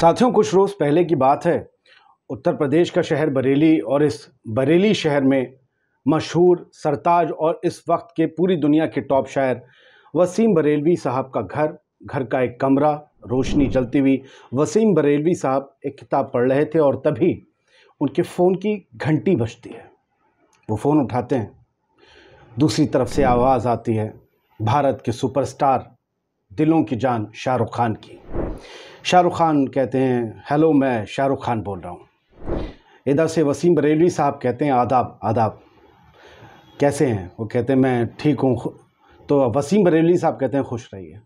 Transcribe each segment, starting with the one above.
साथियों कुछ रोज़ पहले की बात है उत्तर प्रदेश का शहर बरेली और इस बरेली शहर में मशहूर सरताज और इस वक्त के पूरी दुनिया के टॉप शायर वसीम बरेलवी साहब का घर घर का एक कमरा रोशनी जलती हुई वसीम बरेलवी साहब एक किताब पढ़ रहे थे और तभी उनके फ़ोन की घंटी बजती है वो फ़ोन उठाते हैं दूसरी तरफ से आवाज़ आती है भारत के सुपरस्टार दिलों की जान शाहरुख खान की शाहरुख खान कहते हैं हेलो मैं शाहरुख खान बोल रहा हूँ इधर से वसीम बरेलवी साहब कहते हैं आदाब आदाब कैसे हैं वो कहते हैं मैं ठीक हूँ तो वसीम बरेलवी साहब कहते हैं खुश रहिए है।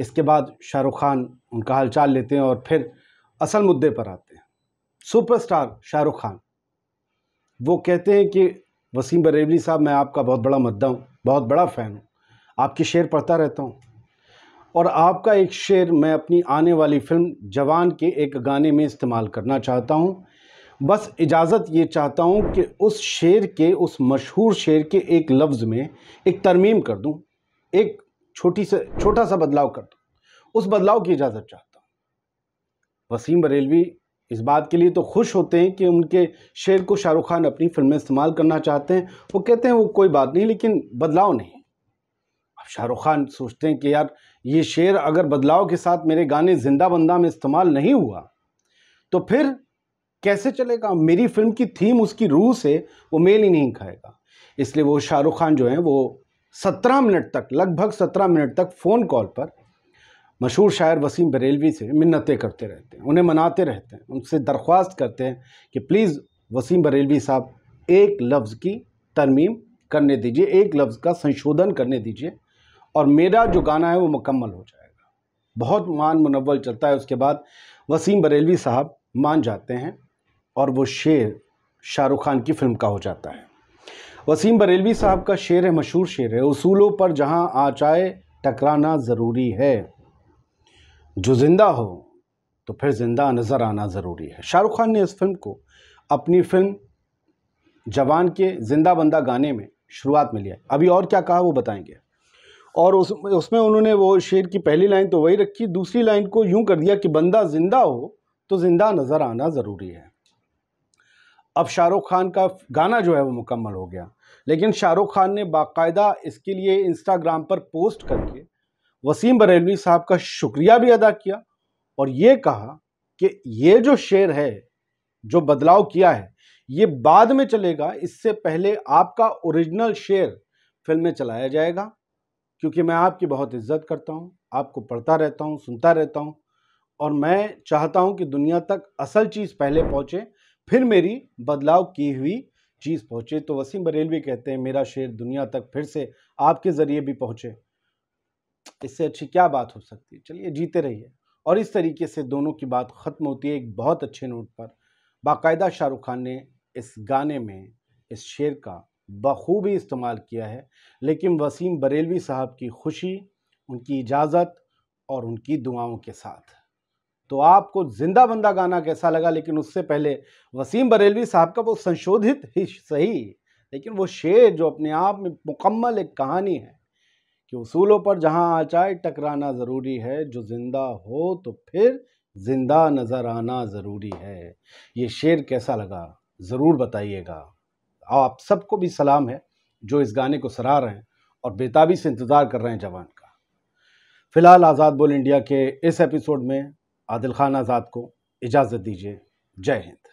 इसके बाद शाहरुख खान उनका हालचाल लेते हैं और फिर असल मुद्दे पर आते हैं सुपरस्टार शाहरुख खान वो कहते हैं कि वसीम बरेलवी साहब मैं आपका बहुत बड़ा मुद्दा हूँ बहुत बड़ा फ़ैन हूँ आपकी शेर पढ़ता रहता हूँ और आपका एक शेर मैं अपनी आने वाली फिल्म जवान के एक गाने में इस्तेमाल करना चाहता हूँ बस इजाज़त ये चाहता हूँ कि उस शेर के उस मशहूर शेर के एक लफ्ज़ में एक तरमीम कर दूँ एक छोटी से छोटा सा बदलाव कर दूँ उस बदलाव की इजाज़त चाहता हूँ वसीम बरेलवी इस बात के लिए तो खुश होते हैं कि उनके शेर को शाहरुख खान अपनी फिल्म में इस्तेमाल करना चाहते हैं वो कहते हैं वो कोई बात नहीं लेकिन बदलाव नहीं अब शाहरुख खान सोचते हैं कि यार ये शेर अगर बदलाव के साथ मेरे गाने जिंदा बंदा में इस्तेमाल नहीं हुआ तो फिर कैसे चलेगा मेरी फिल्म की थीम उसकी रूह से वो मेल ही नहीं खाएगा इसलिए वो शाहरुख खान जो हैं वो सत्रह मिनट तक लगभग सत्रह मिनट तक फ़ोन कॉल पर मशहूर शायर वसीम बरेलवी से मिन्नतें करते रहते हैं उन्हें मनाते रहते हैं उनसे दरख्वास्त करते हैं कि प्लीज़ वसीम बरेलवी साहब एक लफ्ज़ की तरमीम करने दीजिए एक लफ्ज़ का संशोधन करने दीजिए और मेरा जो गाना है वो मुकम्मल हो जाएगा बहुत मान मुनवल चलता है उसके बाद वसीम बरेलवी साहब मान जाते हैं और वो शेर शाहरुख खान की फ़िल्म का हो जाता है वसीम बरेलवी साहब का शेर है मशहूर शेर है उसूलों पर जहाँ आ जाए टकराना ज़रूरी है जो ज़िंदा हो तो फिर ज़िंदा नज़र आना ज़रूरी है शाहरुख खान ने इस फिल्म को अपनी फिल्म जवान के ज़िंदा बंदा गाने में शुरुआत में लिया अभी और क्या कहा वो बताएंगे और उस उसमें उन्होंने वो शेर की पहली लाइन तो वही रखी दूसरी लाइन को यूं कर दिया कि बंदा ज़िंदा हो तो ज़िंदा नज़र आना ज़रूरी है अब शाहरुख खान का गाना जो है वो मुकम्मल हो गया लेकिन शाहरुख खान ने बाकायदा इसके लिए इंस्टाग्राम पर पोस्ट करके वसीम बरेलवी साहब का शुक्रिया भी अदा किया और ये कहा कि ये जो शेर है जो बदलाव किया है ये बाद में चलेगा इससे पहले आपका ओरिजिनल शेर फिल्म में चलाया जाएगा क्योंकि मैं आपकी बहुत इज्जत करता हूँ आपको पढ़ता रहता हूँ सुनता रहता हूँ और मैं चाहता हूँ कि दुनिया तक असल चीज़ पहले पहुँचे फिर मेरी बदलाव की हुई चीज़ पहुँचे तो वसीम बरेलवी कहते हैं मेरा शेर दुनिया तक फिर से आपके ज़रिए भी पहुँचे इससे अच्छी क्या बात हो सकती है चलिए जीते रहिए और इस तरीके से दोनों की बात ख़त्म होती है एक बहुत अच्छे नोट पर बाकायदा शाहरुख खान ने इस गाने में इस शेर का बखूबी इस्तेमाल किया है लेकिन वसीम बरेलवी साहब की खुशी उनकी इजाज़त और उनकी दुआओं के साथ तो आपको ज़िंदा बंदा गाना कैसा लगा लेकिन उससे पहले वसीम बरेलवी साहब का वो संशोधित ही सही लेकिन वो शेर जो अपने आप में मुकम्मल एक कहानी है कि उसूलों पर जहाँ जाए टकराना ज़रूरी है जो ज़िंदा हो तो फिर ज़िंदा नज़र आना ज़रूरी है ये शेर कैसा लगा ज़रूर बताइएगा आप सबको भी सलाम है जो इस गाने को सराह रहे हैं और बेताबी से इंतज़ार कर रहे हैं जवान का फ़िलहाल आज़ाद बोल इंडिया के इस एपिसोड में आदिल खान आज़ाद को इजाज़त दीजिए जय हिंद